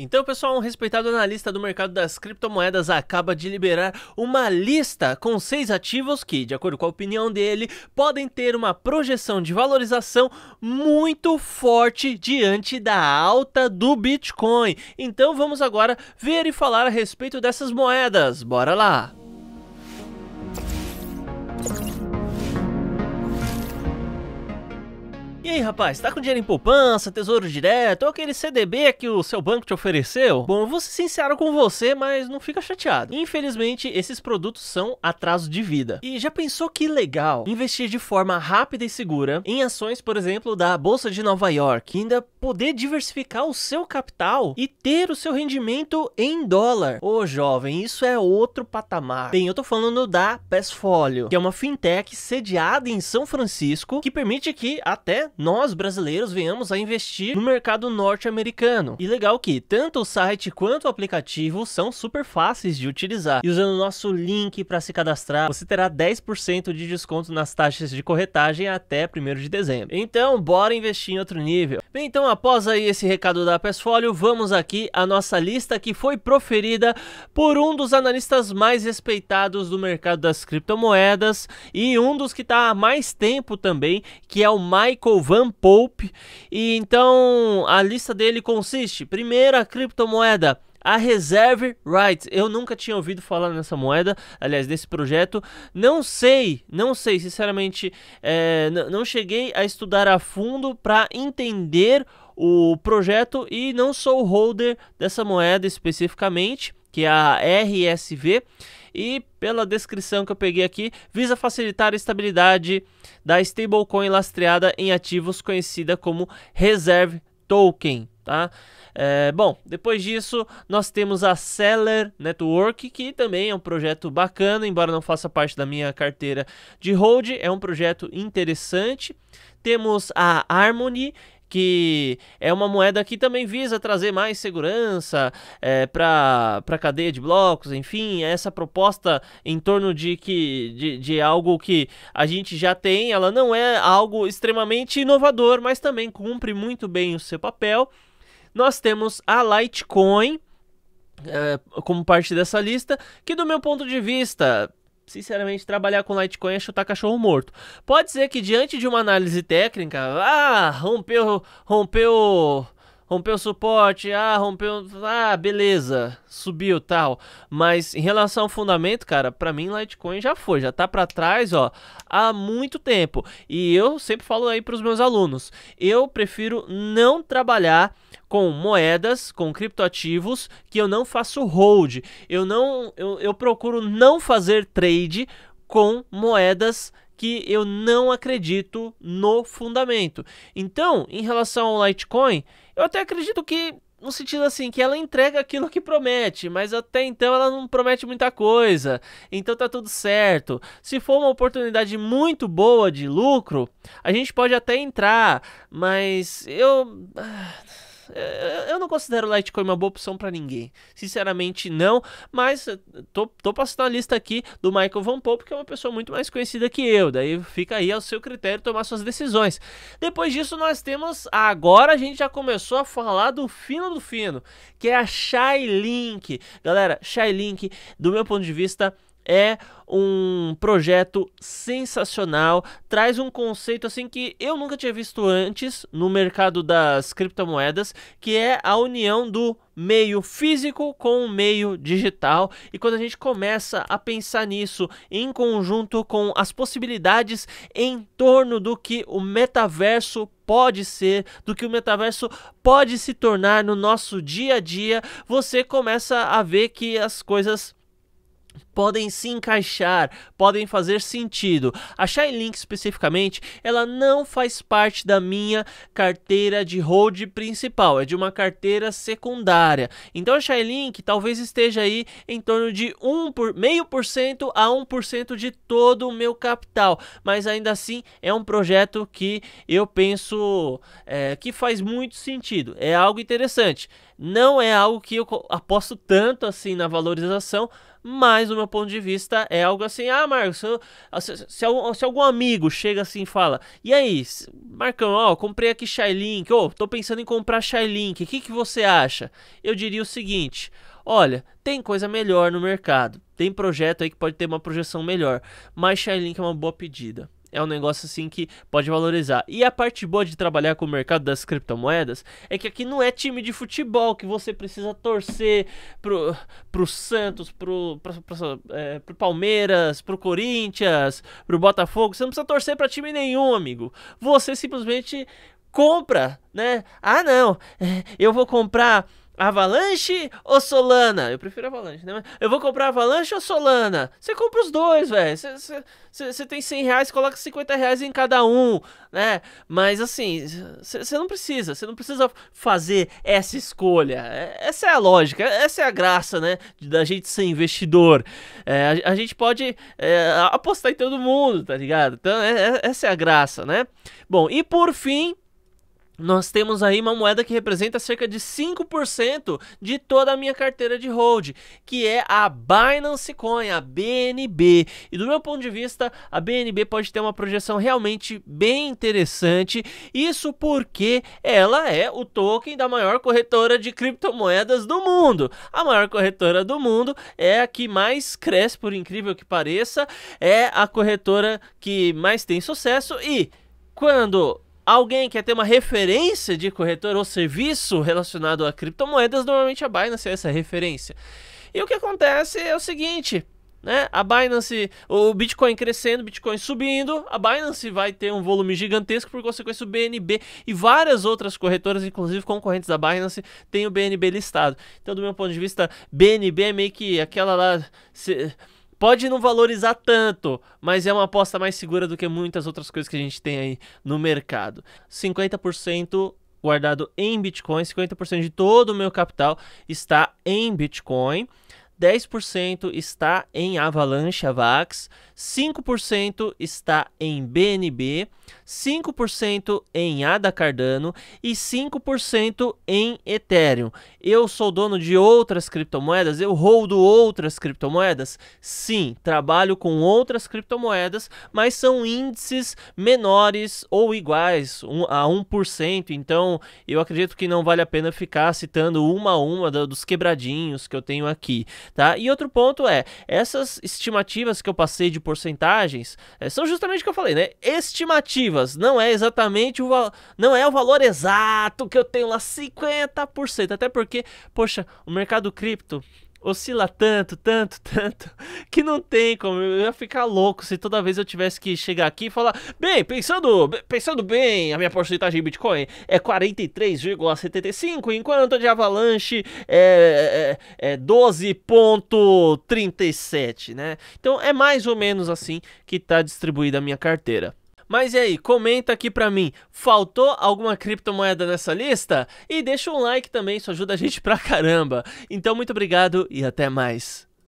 Então, pessoal, um respeitado analista do mercado das criptomoedas acaba de liberar uma lista com seis ativos que, de acordo com a opinião dele, podem ter uma projeção de valorização muito forte diante da alta do Bitcoin. Então, vamos agora ver e falar a respeito dessas moedas. Bora lá! E aí, rapaz, tá com dinheiro em poupança, tesouro direto ou aquele CDB que o seu banco te ofereceu? Bom, eu vou ser sincero com você, mas não fica chateado. Infelizmente, esses produtos são atraso de vida. E já pensou que legal investir de forma rápida e segura em ações, por exemplo, da Bolsa de Nova York, e ainda poder diversificar o seu capital e ter o seu rendimento em dólar? Ô, jovem, isso é outro patamar. Bem, eu tô falando da Passfolio, que é uma fintech sediada em São Francisco que permite que até nós brasileiros venhamos a investir no mercado norte-americano. E legal que tanto o site quanto o aplicativo são super fáceis de utilizar. E usando o nosso link para se cadastrar, você terá 10% de desconto nas taxas de corretagem até 1 de dezembro. Então, bora investir em outro nível. Bem, então após aí esse recado da Pesfolio, vamos aqui à nossa lista que foi proferida por um dos analistas mais respeitados do mercado das criptomoedas e um dos que está há mais tempo também, que é o Michael o Van Pope. E então a lista dele consiste: primeira criptomoeda a Reserve Rights. Eu nunca tinha ouvido falar nessa moeda, aliás, desse projeto. Não sei, não sei, sinceramente, é, não cheguei a estudar a fundo para entender o projeto e não sou holder dessa moeda especificamente que é a RSV, e pela descrição que eu peguei aqui, visa facilitar a estabilidade da stablecoin lastreada em ativos conhecida como Reserve Token, tá? É, bom, depois disso nós temos a Seller Network, que também é um projeto bacana, embora não faça parte da minha carteira de hold, é um projeto interessante. Temos a Harmony, que é uma moeda que também visa trazer mais segurança é, para a cadeia de blocos, enfim, é essa proposta em torno de que de, de, algo que a gente já tem, ela não é algo extremamente inovador, mas também cumpre muito bem o seu papel. Nós temos a Litecoin é, como parte dessa lista, que do meu ponto de vista sinceramente, trabalhar com Litecoin é chutar cachorro morto. Pode ser que diante de uma análise técnica, ah, rompeu, rompeu rompeu o suporte, ah, rompeu, ah, beleza, subiu tal. Mas em relação ao fundamento, cara, para mim Litecoin já foi, já tá para trás, ó, há muito tempo. E eu sempre falo aí para os meus alunos, eu prefiro não trabalhar com moedas, com criptoativos que eu não faço hold. Eu não eu, eu procuro não fazer trade com moedas que eu não acredito no fundamento. Então, em relação ao Litecoin, eu até acredito que no sentido assim que ela entrega aquilo que promete, mas até então ela não promete muita coisa. Então tá tudo certo. Se for uma oportunidade muito boa de lucro, a gente pode até entrar, mas eu ah, eu não considero Litecoin uma boa opção para ninguém. Sinceramente, não. Mas eh, tô, tô passando a lista aqui do Michael Van Pope, que é uma pessoa muito mais conhecida que eu. Daí fica aí ao seu critério tomar suas decisões. Depois disso, nós temos. Agora a gente já começou a falar do fino do fino, que é a Shylink. Galera, Shylink, do meu ponto de vista é um projeto sensacional, traz um conceito assim que eu nunca tinha visto antes no mercado das criptomoedas, que é a união do meio físico com o meio digital. E quando a gente começa a pensar nisso em conjunto com as possibilidades em torno do que o metaverso pode ser, do que o metaverso pode se tornar no nosso dia a dia, você começa a ver que as coisas podem se encaixar, podem fazer sentido. A Chainlink especificamente, ela não faz parte da minha carteira de hold principal, é de uma carteira secundária. Então a Chainlink talvez esteja aí em torno de 1 meio por cento a 1% de todo o meu capital, mas ainda assim é um projeto que eu penso é, que faz muito sentido, é algo interessante. Não é algo que eu aposto tanto assim na valorização, mas, no meu ponto de vista, é algo assim: ah, Marcos, se, ah, se, se, se algum amigo chega assim e fala: e aí, Marcão, ó, comprei aqui Shylink, ou oh, tô pensando em comprar Shylink, o que, que você acha? Eu diria o seguinte: olha, tem coisa melhor no mercado, tem projeto aí que pode ter uma projeção melhor, mas Shylink é uma boa pedida é um negócio assim que pode valorizar. E a parte boa de trabalhar com o mercado das criptomoedas é que aqui não é time de futebol que você precisa torcer pro, pro Santos, pro, pro, pro, é, pro Palmeiras, pro Corinthians, pro Botafogo. Você não precisa torcer para time nenhum, amigo. Você simplesmente compra, né? Ah, não, é, eu vou comprar Avalanche ou Solana? Eu prefiro Avalanche, né? Eu vou comprar Avalanche ou Solana? Você compra os dois, velho. Você tem 100 reais, coloca 50 reais em cada um, né? Mas assim, você não precisa. Você não precisa fazer essa escolha. É, essa é a lógica, é, essa é a graça, né? Da gente ser investidor. É, a, a, gente pode é, apostar em todo mundo, tá ligado? Então, é, é essa é a graça, né? Bom, e por fim nós temos aí uma moeda que representa cerca de 5% de toda a minha carteira de hold, que é a Binance Coin, a BNB. E do meu ponto de vista, a BNB pode ter uma projeção realmente bem interessante, isso porque ela é o token da maior corretora de criptomoedas do mundo. A maior corretora do mundo é a que mais cresce, por incrível que pareça, é a corretora que mais tem sucesso e quando Alguém quer ter uma referência de corretor ou serviço relacionado a criptomoedas, normalmente a Binance é essa referência. E o que acontece é o seguinte, né? A Binance, o Bitcoin crescendo, Bitcoin subindo, a Binance vai ter um volume gigantesco, por consequência o BNB e várias outras corretoras, inclusive concorrentes da Binance, tem o BNB listado. Então, do meu ponto de vista, BNB é meio que aquela lá... Se, Pode não valorizar tanto, mas é uma aposta mais segura do que muitas outras coisas que a gente tem aí no mercado. 50% guardado em Bitcoin, 50% de todo o meu capital está em Bitcoin. 10% está em Avalanche Avax, 5% está em BNB, 5% em ADA Cardano e 5% em Ethereum. Eu sou dono de outras criptomoedas, eu holdo outras criptomoedas? Sim, trabalho com outras criptomoedas, mas são índices menores ou iguais um, a 1%, então eu acredito que não vale a pena ficar citando uma a uma dos quebradinhos que eu tenho aqui tá? E outro ponto é, essas estimativas que eu passei de porcentagens é, são justamente o que eu falei, né? Estimativas, não é exatamente o não é o valor exato que eu tenho lá 50%, até porque, poxa, o mercado cripto oscila tanto, tanto, tanto, que não tem como. Eu ia ficar louco se toda vez eu tivesse que chegar aqui e falar: bem, pensando, pensando bem, a minha porcentagem em Bitcoin é 43,75, enquanto a de Avalanche é, é, é 12,37, é né? Então é mais ou menos assim que está distribuída a minha carteira. Mas e aí, comenta aqui pra mim, faltou alguma criptomoeda nessa lista? E deixa um like também, isso ajuda a gente pra caramba. Então muito obrigado e até mais.